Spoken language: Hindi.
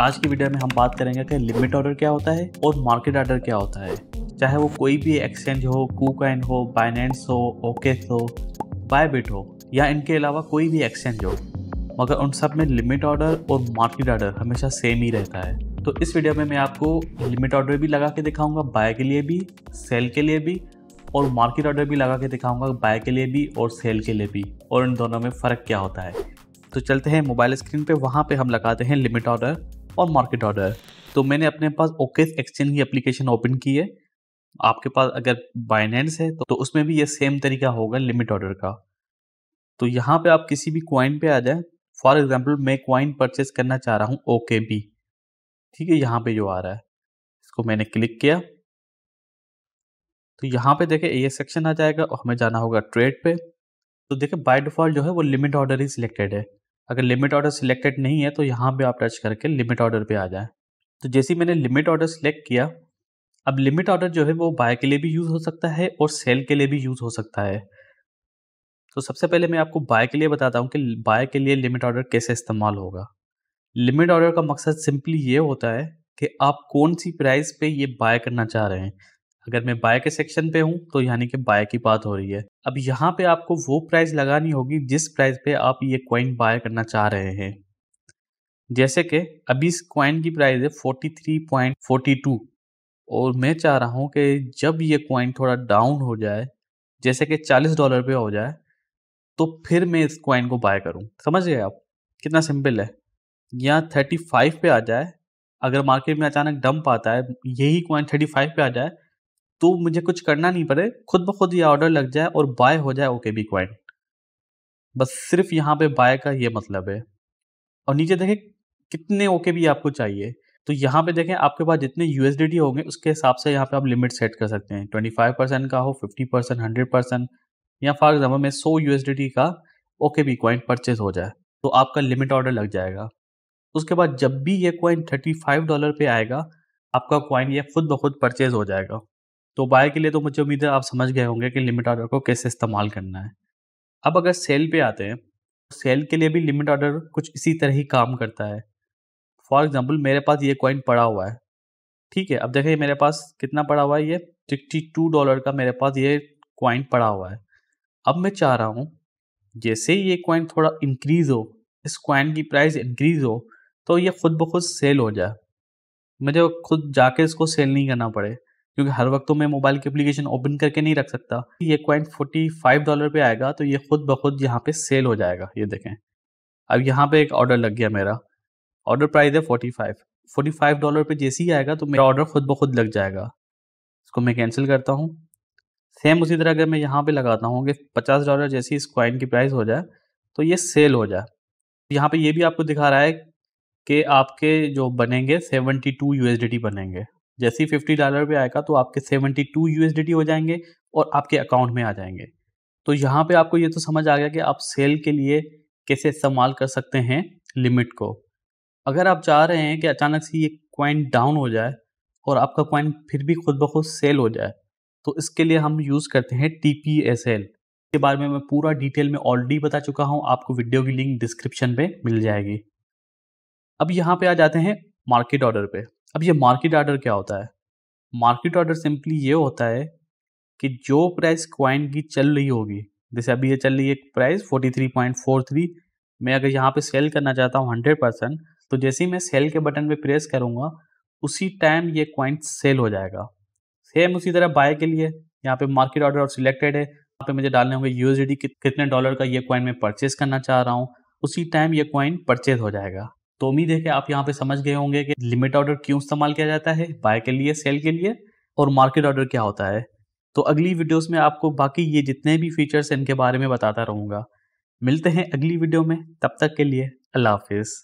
आज की वीडियो में हम बात करेंगे कि लिमिट ऑर्डर क्या होता है और मार्केट ऑर्डर क्या होता है चाहे वो कोई भी एक्सचेंज हो कूकाइन हो बाइनेंस हो ओके हो बायबिट हो या इनके अलावा कोई भी एक्सचेंज हो मगर उन सब में लिमिट ऑर्डर और मार्केट ऑर्डर हमेशा सेम ही रहता है तो इस वीडियो में मैं आपको लिमिट ऑर्डर भी लगा के दिखाऊंगा बाय के लिए भी सेल के लिए भी और मार्केट ऑर्डर भी लगा के दिखाऊंगा बाय के लिए भी और सेल के लिए भी और इन दोनों में फ़र्क क्या होता है तो चलते हैं मोबाइल स्क्रीन पे वहाँ पे हम लगाते हैं लिमिट ऑर्डर और मार्केट ऑर्डर तो मैंने अपने पास ओके एक्सचेंज की एप्लीकेशन ओपन की है आपके पास अगर बाइनेंस है तो उसमें भी ये सेम तरीका होगा लिमिट ऑर्डर का तो यहाँ पे आप किसी भी क्वाइन पे आ जाए फॉर एग्जाम्पल मैं क्वाइन परचेज करना चाह रहा हूँ ओके बी ठीक है यहाँ पे जो आ रहा है इसको मैंने क्लिक किया तो यहाँ पे देखें ये सेक्शन आ जाएगा और हमें जाना होगा ट्रेड पे तो देखे बाय डिफॉल्ट जो है वो लिमिट ऑर्डर ही सिलेक्टेड है अगर लिमिट ऑर्डर सिलेक्टेड नहीं है तो यहाँ पे आप टच करके लिमिट ऑर्डर पे आ जाए तो जैसे मैंने लिमिट ऑर्डर सिलेक्ट किया अब लिमिट ऑर्डर जो है वो बाय के लिए भी यूज़ हो सकता है और सेल के लिए भी यूज़ हो सकता है तो सबसे पहले मैं आपको बाय के लिए बताता हूँ कि बाय के लिए लिमिट ऑर्डर कैसे इस्तेमाल होगा लिमिट ऑर्डर का मकसद सिंपली ये होता है कि आप कौन सी प्राइस पे ये बाय करना चाह रहे हैं अगर मैं बाय के सेक्शन पे हूँ तो यानी कि बाय की बात हो रही है अब यहाँ पे आपको वो प्राइस लगानी होगी जिस प्राइस पे आप ये क्वाइन बाय करना चाह रहे हैं जैसे कि अभी इस क्वाइन की प्राइस है टू और मैं चाह रहा हूँ कि जब ये क्वाइन थोड़ा डाउन हो जाए जैसे कि चालीस डॉलर पे हो जाए तो फिर मैं इस क्वाइन को बाय करूँ समझ गए आप कितना सिंपल है यहाँ 35 पे आ जाए अगर मार्केट में अचानक डंप आता है यही थर्टी 35 पे आ जाए तो मुझे कुछ करना नहीं पड़े खुद ब खुद ये ऑर्डर लग जाए और बाय हो जाए ओके बी क्वाइन बस सिर्फ यहाँ पे बाय का ये मतलब है और नीचे देखें कितने ओके भी आपको चाहिए तो यहाँ पे देखें आपके पास जितने यूएसडी होंगे उसके हिसाब से यहाँ पे आप लिमिट सेट कर सकते हैं ट्वेंटी फाइव परसेंट का हो फिफ्टी परसेंट हंड्रेड परसेंट या फॉर एग्जाम्पल में सौ यू का ओके बी कॉइन परचेज हो जाए तो आपका लिमिट ऑर्डर लग जाएगा उसके बाद जब भी ये क्वाइन थर्टी फाइव डॉलर पे आएगा आपका कॉइन ये खुद ब खुद परचेज हो जाएगा तो बाय के लिए तो मुझे उम्मीद है आप समझ गए होंगे कि लिमिट ऑर्डर को कैसे इस्तेमाल करना है अब अगर सेल पे आते हैं सेल तो के लिए भी लिमिट ऑर्डर कुछ इसी तरह ही काम करता है फॉर एग्जाम्पल मेरे पास ये कॉइन पड़ा हुआ है ठीक है अब देखिए मेरे पास कितना पड़ा हुआ है ये सिक्सटी टू डॉलर का मेरे पास ये कॉइन पड़ा हुआ है अब मैं चाह रहा हूँ जैसे ही ये कॉइन थोड़ा इंक्रीज़ हो इस कॉइन की प्राइस इंक्रीज़ हो तो ये खुद ब खुद सेल हो जाए मुझे खुद जाके इसको सेल नहीं करना पड़े क्योंकि हर वक्त तो मैं मोबाइल की एप्लीकेशन ओपन करके नहीं रख सकता ये कॉइन फोर्टी फाइव डॉलर पे आएगा तो ये खुद ब खुद यहाँ पे सेल हो जाएगा ये देखें अब यहाँ पे एक ऑर्डर लग गया मेरा ऑर्डर प्राइस है forty five forty five dollar पर जैसे ही आएगा तो मेरा ऑर्डर खुद ब खुद लग जाएगा इसको मैं कैंसिल करता हूँ सेम उसी तरह अगर मैं यहाँ पे लगाता हूँ कि पचास डॉलर जैसी इस कॉइन की प्राइस हो जाए तो ये सेल हो जाए यहाँ पे ये भी आपको दिखा रहा है कि आपके जो बनेंगे सेवेंटी टू यू बनेंगे जैसे ही फिफ्टी डॉलर पे आएगा तो आपके सेवेंटी टू यू हो जाएंगे और आपके अकाउंट में आ जाएंगे तो यहाँ पे आपको ये तो समझ आ गया कि आप सेल के लिए कैसे इस्तेमाल कर सकते हैं लिमिट को अगर आप चाह रहे हैं कि अचानक से ये क्वाइन डाउन हो जाए और आपका क्वाइन फिर भी खुद ब खुद सेल हो जाए तो इसके लिए हम यूज़ करते हैं टी पी एस एल के बारे में मैं पूरा डिटेल में ऑलरेडी बता चुका हूँ आपको वीडियो की लिंक डिस्क्रिप्शन पे मिल जाएगी अब यहाँ पे आ जाते हैं मार्केट ऑर्डर पे अब ये मार्केट ऑर्डर क्या होता है मार्केट ऑर्डर सिंपली ये होता है कि जो प्राइस क्वाइन की चल रही होगी जैसे अभी ये चल रही है प्राइस 43.43 मैं अगर यहाँ पे सेल करना चाहता हूँ 100 परसेंट तो जैसे ही मैं सेल के बटन पे प्रेस करूँगा उसी टाइम ये क्वाइन सेल हो जाएगा सेम उसी तरह बाय के लिए यहाँ पे मार्केट ऑर्डर और सिलेक्टेड है यहाँ पे मुझे डालने होंगे यूएसडी कितने डॉलर का ये क्वाइन मैं परचेज करना चाह रहा हूँ उसी टाइम ये क्वाइन परचेज हो जाएगा तो उम्मीद है कि आप यहाँ पे समझ गए होंगे कि लिमिट ऑर्डर क्यों इस्तेमाल किया जाता है बाय के लिए सेल के लिए और मार्केट ऑर्डर क्या होता है तो अगली वीडियोस में आपको बाकी ये जितने भी फीचर्स इनके बारे में बताता रहूँगा मिलते हैं अगली वीडियो में तब तक के लिए अल्लाह हाफिज़